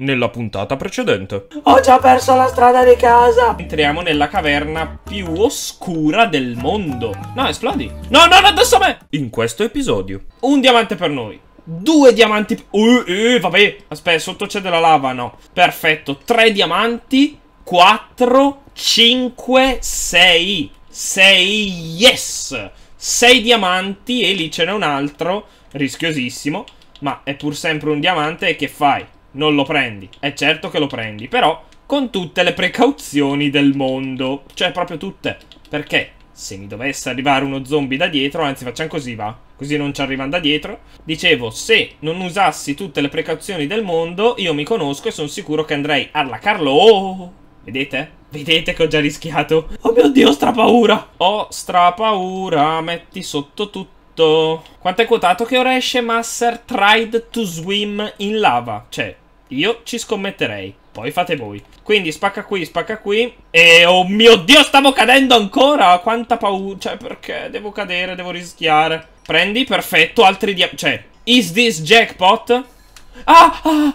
nella puntata precedente. Ho già perso la strada di casa. Entriamo nella caverna più oscura del mondo. No, esplodi. No, no, no, adesso a me. In questo episodio. Un diamante per noi. Due diamanti... Uh, uh, vabbè. Aspetta, sotto c'è della lava, no. Perfetto. Tre diamanti. Quattro. Cinque. Sei. Sei. Yes. Sei diamanti e lì ce n'è un altro. Rischiosissimo. Ma è pur sempre un diamante e che fai? non lo prendi. È certo che lo prendi, però con tutte le precauzioni del mondo. Cioè, proprio tutte. Perché se mi dovesse arrivare uno zombie da dietro, anzi facciamo così, va. Così non ci arrivano da dietro. Dicevo, se non usassi tutte le precauzioni del mondo, io mi conosco e sono sicuro che andrei alla Carlo... Oh, vedete? Vedete che ho già rischiato? Oh mio Dio, stra paura! Ho oh, stra paura, metti sotto tutto quotato... Quanto è quotato che ora esce Master Tried to Swim in Lava? Cioè, io ci scommetterei. Poi fate voi. Quindi spacca qui, spacca qui. E oh mio Dio, stavo cadendo ancora! Quanta paura! Cioè, perché? Devo cadere, devo rischiare. Prendi, perfetto, altri dia... Cioè, is this jackpot? Ah! ah!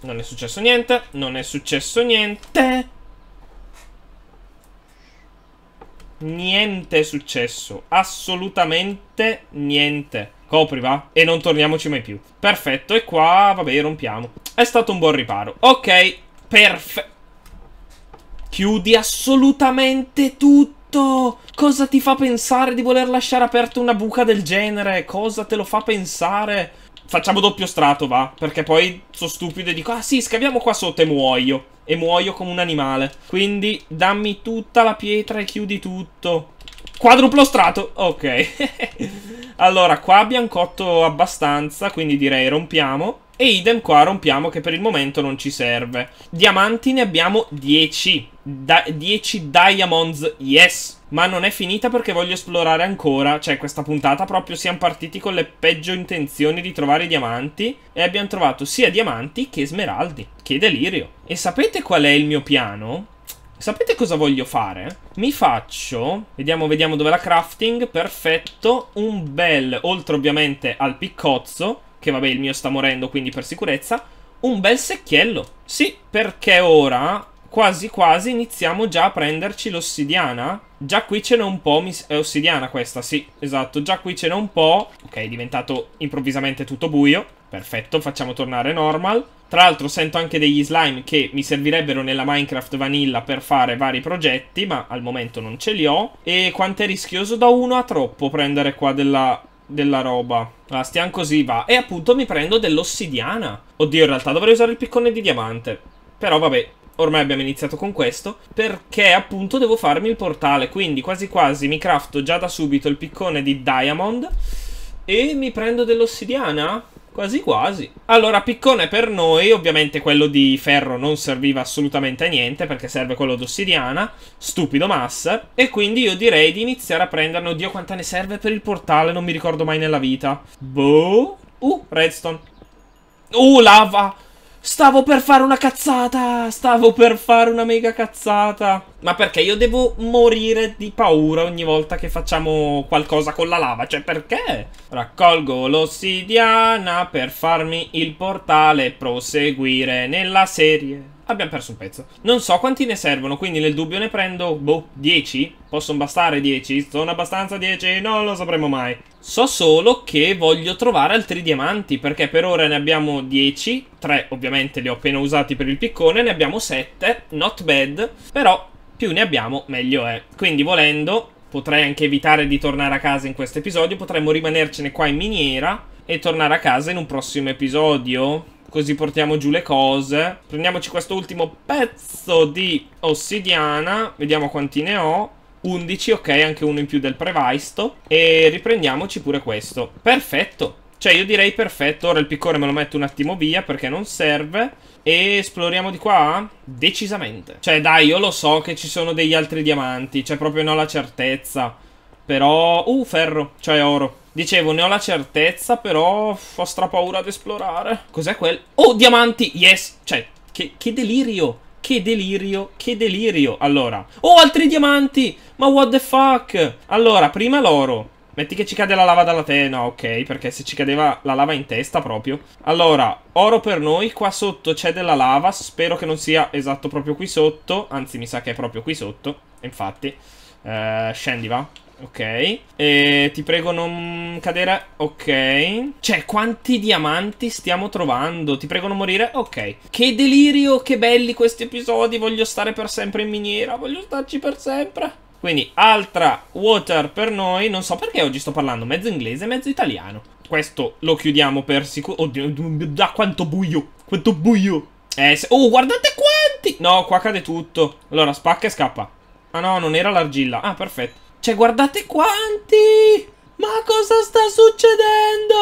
Non è successo niente, non è successo niente. niente è successo. Assolutamente niente. Copri va? E non torniamoci mai più. Perfetto, e qua, vabbè, rompiamo. È stato un buon riparo. Ok, perfetto. Chiudi assolutamente tutto. Cosa ti fa pensare di voler lasciare aperta una buca del genere? Cosa te lo fa pensare? Facciamo doppio strato, va? Perché poi sono stupido e dico, ah sì, scaviamo qua sotto e muoio e muoio come un animale. Quindi dammi tutta la pietra e chiudi tutto. Quadruplo strato, ok. allora, qua abbiamo cotto abbastanza, quindi direi rompiamo. E idem qua rompiamo che per il momento non ci serve. Diamanti ne abbiamo 10. 10 diamonds, yes ma non è finita perché voglio esplorare ancora, cioè questa puntata proprio siamo partiti con le peggio intenzioni di trovare i diamanti e abbiamo trovato sia diamanti che smeraldi, che delirio. E sapete qual è il mio piano? Sapete cosa voglio fare? Mi faccio, vediamo, vediamo dove la crafting, perfetto, un bel, oltre ovviamente al piccozzo, che vabbè il mio sta morendo quindi per sicurezza, un bel secchiello. Sì, perché ora quasi quasi iniziamo già a prenderci l'ossidiana. Già qui ce n'è un po', è ossidiana questa, sì, esatto, già qui ce n'è un po'. Ok, è diventato improvvisamente tutto buio, perfetto, facciamo tornare normal. Tra l'altro sento anche degli slime che mi servirebbero nella Minecraft Vanilla per fare vari progetti, ma al momento non ce li ho. E quanto è rischioso? Da uno a troppo prendere qua della della roba. Ah, stiamo così, va. E appunto mi prendo dell'ossidiana. Oddio, in realtà dovrei usare il piccone di diamante. Però vabbè, ormai abbiamo iniziato con questo, perché appunto devo farmi il portale, quindi quasi quasi mi crafto già da subito il piccone di Diamond e mi prendo dell'ossidiana? Quasi quasi. Allora, piccone per noi, ovviamente quello di ferro non serviva assolutamente a niente perché serve quello d'ossidiana, stupido mass, e quindi io direi di iniziare a prenderne, oddio quanta ne serve per il portale, non mi ricordo mai nella vita. Boh. Uh, redstone. Uh, lava! Stavo per fare una cazzata! Stavo per fare una mega cazzata! Ma perché io devo morire di paura ogni volta che facciamo qualcosa con la lava? Cioè, perché? Raccolgo l'ossidiana per farmi il portale e proseguire nella serie abbiamo perso un pezzo. Non so quanti ne servono, quindi nel dubbio ne prendo, boh, 10? Possono bastare 10? Sono abbastanza 10? Non lo sapremo mai. So solo che voglio trovare altri diamanti, perché per ora ne abbiamo 10, 3 ovviamente li ho appena usati per il piccone, ne abbiamo 7, not bad, però più ne abbiamo meglio è. Quindi volendo, potrei anche evitare di tornare a casa in questo episodio, potremmo rimanercene qua in miniera e tornare a casa in un prossimo episodio. Così portiamo giù le cose. Prendiamoci questo ultimo pezzo di ossidiana. Vediamo quanti ne ho. 11, ok, anche uno in più del previsto. E riprendiamoci pure questo. Perfetto. Cioè io direi perfetto, ora il piccone me lo metto un attimo via perché non serve E esploriamo di qua? Decisamente Cioè dai io lo so che ci sono degli altri diamanti, cioè proprio non ho la certezza Però... Uh ferro, cioè oro Dicevo, ne ho la certezza, però ho strapaura ad esplorare. Cos'è quel... Oh, diamanti! Yes! Cioè, che, che delirio! Che delirio, che delirio. Allora, oh, altri diamanti! Ma what the fuck? Allora, prima l'oro. Metti che ci cade la lava dalla te, no, ok, perché se ci cadeva la lava in testa proprio. Allora, oro per noi, qua sotto c'è della lava, spero che non sia esatto proprio qui sotto, anzi mi sa che è proprio qui sotto, infatti. Eh, scendi va. Ok. E ti prego non cadere. Ok. Cioè, quanti diamanti stiamo trovando? Ti prego non morire. Ok. Che delirio, che belli questi episodi. Voglio stare per sempre in miniera. Voglio starci per sempre. Quindi, altra water per noi. Non so perché oggi sto parlando mezzo inglese e mezzo italiano. Questo lo chiudiamo per sicuro. Oddio, da quanto buio. Quanto buio. Eh, se... Oh, guardate quanti. No, qua cade tutto. Allora, spacca e scappa. Ah no, non era l'argilla. Ah, perfetto. Cioè, guardate quanti! Ma cosa sta succedendo?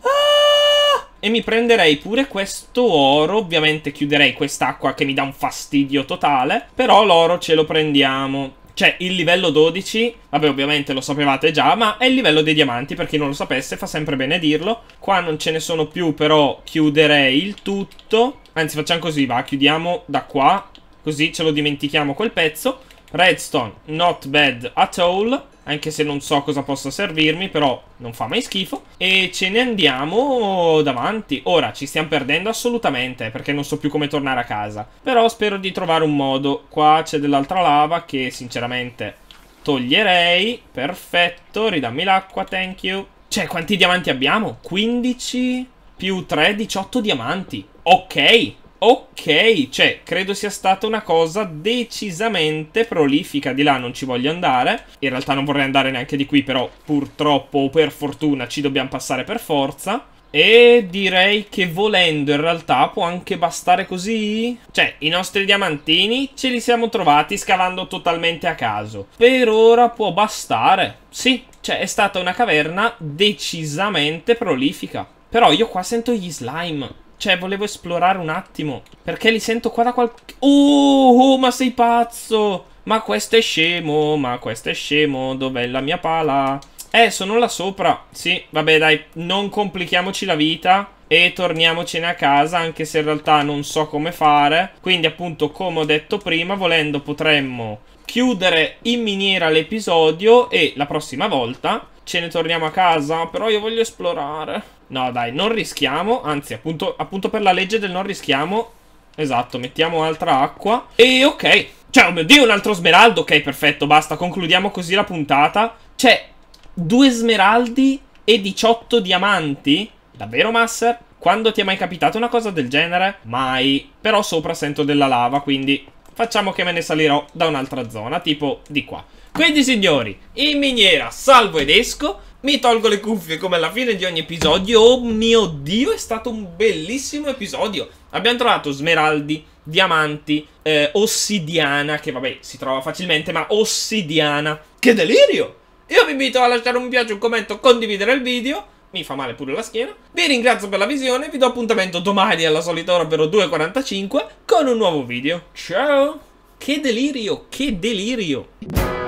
Ah! E mi prenderei pure questo oro. Ovviamente chiuderei quest'acqua che mi dà un fastidio totale. Però l'oro ce lo prendiamo. Cioè, il livello 12, vabbè ovviamente lo sapevate già, ma è il livello dei diamanti, per chi non lo sapesse fa sempre bene dirlo. Qua non ce ne sono più, però chiuderei il tutto. Anzi, facciamo così, va, chiudiamo da qua, così ce lo dimentichiamo quel pezzo. Redstone, not bad at all, anche se non so cosa possa servirmi, però non fa mai schifo. E ce ne andiamo davanti. Ora, ci stiamo perdendo assolutamente, perché non so più come tornare a casa. Però spero di trovare un modo. Qua c'è dell'altra lava che sinceramente toglierei. Perfetto, ridammi l'acqua, thank you. Cioè, quanti diamanti abbiamo? 15 più 3, 18 diamanti. Ok, Ok, cioè, credo sia stata una cosa decisamente prolifica. Di là non ci voglio andare. In realtà non vorrei andare neanche di qui, però purtroppo o per fortuna ci dobbiamo passare per forza. E direi che volendo in realtà può anche bastare così. Cioè, i nostri diamantini ce li siamo trovati scavando totalmente a caso. Per ora può bastare. Sì, cioè è stata una caverna decisamente prolifica. Però io qua sento gli slime. Cioè, volevo esplorare un attimo. Perché li sento qua da qualche... Oh, oh, ma sei pazzo! Ma questo è scemo, ma questo è scemo. Dov'è la mia pala? Eh, sono là sopra. Sì, vabbè, dai, non complichiamoci la vita. E torniamocene a casa, anche se in realtà non so come fare. Quindi, appunto, come ho detto prima, volendo potremmo chiudere in miniera l'episodio e la prossima volta ce ne torniamo a casa. Però io voglio esplorare. No, dai, non rischiamo. Anzi, appunto, appunto per la legge del non rischiamo. Esatto, mettiamo altra acqua. E ok. Cioè, oh mio Dio, un altro smeraldo. Ok, perfetto, basta. Concludiamo così la puntata. C'è cioè, due smeraldi e 18 diamanti? Davvero, Master? Quando ti è mai capitata una cosa del genere? Mai. Però sopra sento della lava, quindi facciamo che me ne salirò da un'altra zona, tipo di qua. Quindi signori, in miniera salvo ed esco, mi tolgo le cuffie come alla fine di ogni episodio, oh mio dio è stato un bellissimo episodio. Abbiamo trovato smeraldi, diamanti, eh, ossidiana, che vabbè si trova facilmente, ma ossidiana. Che delirio! Io vi invito a lasciare un mi piace, un commento, condividere il video mi fa male pure la schiena. Vi ringrazio per la visione, vi do appuntamento domani alla solita ora, ovvero 2.45, con un nuovo video. Ciao! Che delirio, che delirio!